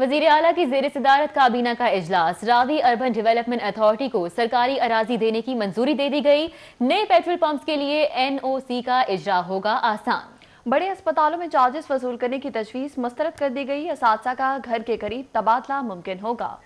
वजीर अला की जेर सदारत काबीना का अजलास रावी अर्बन डेवलपमेंट अथॉरिटी को सरकारी अराजी देने की मंजूरी दे दी गई नए पेट्रोल पंप के लिए एन ओ सी का इजरा होगा आसान बड़े अस्पतालों में चार्जेस वसूल करने की तजवीज़ मुस्तरद कर दी गई इस का घर के करीब तबादला मुमकिन होगा